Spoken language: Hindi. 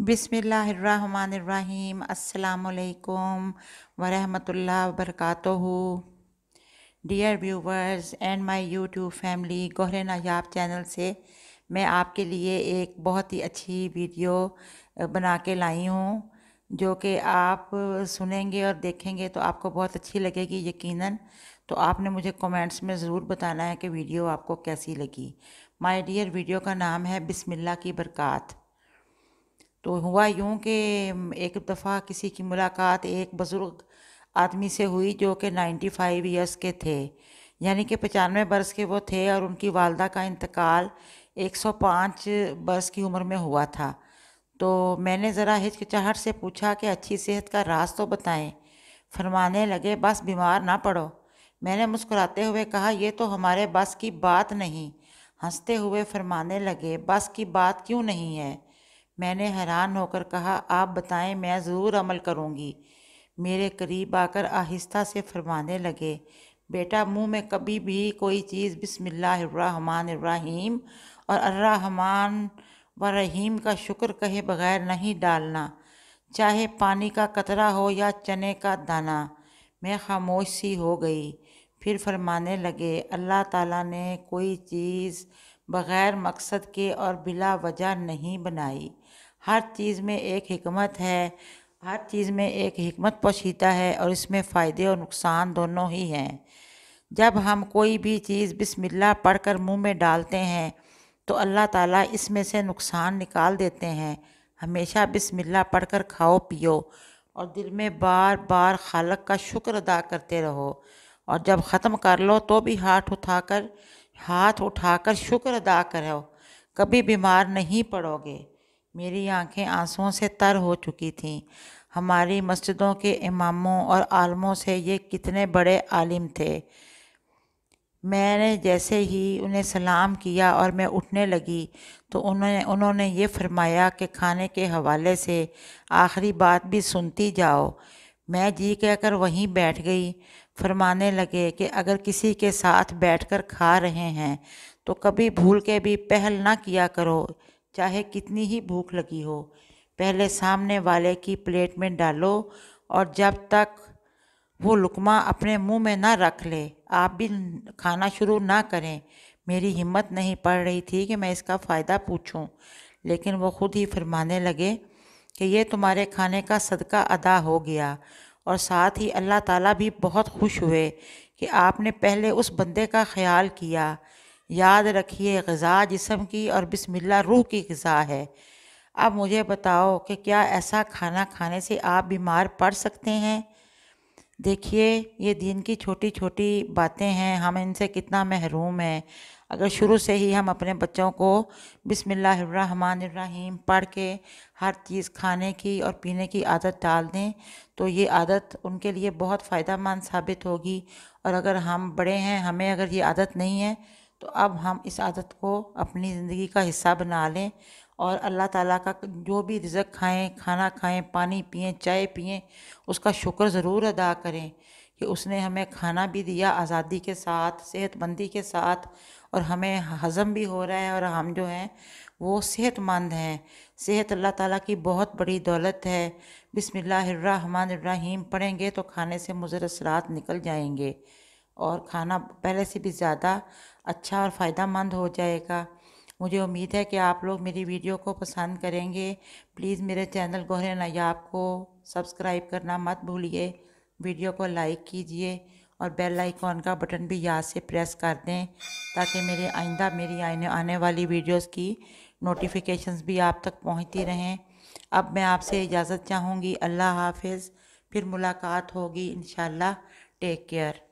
बिसमीम् अल्लाम वरहमतुल्ला वरक dear viewers and my YouTube family Gohre Nayab channel से मैं आपके लिए एक बहुत ही अच्छी वीडियो बना के लाई हूँ जो कि आप सुनेंगे और देखेंगे तो आपको बहुत अच्छी लगेगी यकीनन तो आपने मुझे कमेंट्स में ज़रूर बताना है कि वीडियो आपको कैसी लगी माय डियर वीडियो का नाम है बिस्मिल्लाह की बरक़ात तो हुआ यूँ कि एक दफ़ा किसी की मुलाकात एक बुज़ुर्ग आदमी से हुई जो कि नाइन्टी फाइव ईयर्स के थे यानी कि पचानवे बरस के वो थे और उनकी वालदा का इंतकाल एक सौ पाँच बरस की उम्र में हुआ था तो मैंने ज़रा हिचकिचाहट से पूछा कि अच्छी सेहत का राज तो बताएं फरमाने लगे बस बीमार ना पड़ो मैंने मुस्कुराते हुए कहा यह तो हमारे बस की बात नहीं हंसते हुए फरमाने लगे बस की बात क्यों नहीं है मैंने हैरान होकर कहा आप बताएं मैं ज़रूर अमल करूँगी मेरे करीब आकर आहिस्ता से फरमाने लगे बेटा मुंह में कभी भी कोई चीज़ बिसमीम और अर्रहमान व रहीम का शुक्र कहे बगैर नहीं डालना चाहे पानी का कतरा हो या चने का दाना मैं खामोश सी हो गई फिर फरमाने लगे अल्लाह ताला ने कोई चीज़ बग़ैर मकसद के और बिला वजह नहीं बनाई हर चीज़ में एक हमत है हर चीज़ में एक हमत पोशीता है और इसमें फ़ायदे और नुकसान दोनों ही हैं जब हम कोई भी चीज़ पढ़ पढ़कर मुंह में डालते हैं तो अल्लाह ताला इसमें से नुकसान निकाल देते हैं हमेशा पढ़ पढ़कर खाओ पियो और दिल में बार बार खालक का शुक्र अदा करते रहो और जब ख़त्म कर लो तो भी हाथ उठाकर हाथ उठाकर शुक्र अदा करो कभी बीमार नहीं पड़ोगे मेरी आंखें आंसुओं से तर हो चुकी थीं हमारी मस्जिदों के इमामों और आलमों से ये कितने बड़े आलिम थे मैंने जैसे ही उन्हें सलाम किया और मैं उठने लगी तो उन्होंने उन्होंने ये फरमाया कि खाने के हवाले से आखिरी बात भी सुनती जाओ मैं जी कहकर वहीं बैठ गई फरमाने लगे कि अगर किसी के साथ बैठकर खा रहे हैं तो कभी भूल के भी पहल ना किया करो चाहे कितनी ही भूख लगी हो पहले सामने वाले की प्लेट में डालो और जब तक वो लुकमा अपने मुंह में ना रख ले आप भी खाना शुरू ना करें मेरी हिम्मत नहीं पड़ रही थी कि मैं इसका फ़ायदा पूछूं लेकिन वो खुद ही फरमाने लगे कि ये तुम्हारे खाने का सदका अदा हो गया और साथ ही अल्लाह ताला भी बहुत खुश हुए कि आपने पहले उस बंदे का ख्याल किया याद रखिए गज़ा जिसम की और बिसमिल्ला रूह की गज़ा है अब मुझे बताओ कि क्या ऐसा खाना खाने से आप बीमार पड़ सकते हैं देखिए ये दिन की छोटी छोटी बातें हैं हम इनसे कितना महरूम हैं अगर शुरू से ही हम अपने बच्चों को बिसमीम पढ़ के हर चीज़ खाने की और पीने की आदत डाल दें तो ये आदत उनके लिए बहुत फ़ायदा मंद साबित होगी और अगर हम बड़े हैं हमें अगर ये आदत नहीं है तो अब हम इस आदत को अपनी ज़िंदगी का हिस्सा बना लें और अल्लाह ताला का जो भी रिज़क खाएं खाना खाएं पानी पिएं चाय पिएं उसका शुक्र ज़रूर अदा करें कि उसने हमें खाना भी दिया आज़ादी के साथ सेहतमंदी के साथ और हमें हज़म भी हो रहा है और हम जो हैं वो सेहतमंद हैं सेहत अल्लाह ताला की बहुत बड़ी दौलत है बिसमीम पढ़ेंगे तो खाने से मुजर असरात निकल जाएंगे और खाना पहले से भी ज़्यादा अच्छा और फ़ायदा मंद हो जाएगा मुझे उम्मीद है कि आप लोग मेरी वीडियो को पसंद करेंगे प्लीज़ मेरे चैनल गोहरे नायाब को सब्सक्राइब करना मत भूलिए वीडियो को लाइक कीजिए और बेल आइकॉन का बटन भी याद से प्रेस कर दें ताकि मेरे आइंदा मेरी आने आने वाली वीडियोस की नोटिफिकेशंस भी आप तक पहुंचती रहें अब मैं आपसे इजाज़त चाहूँगी अल्लाह हाफिज़ फिर मुलाकात होगी इन टेक केयर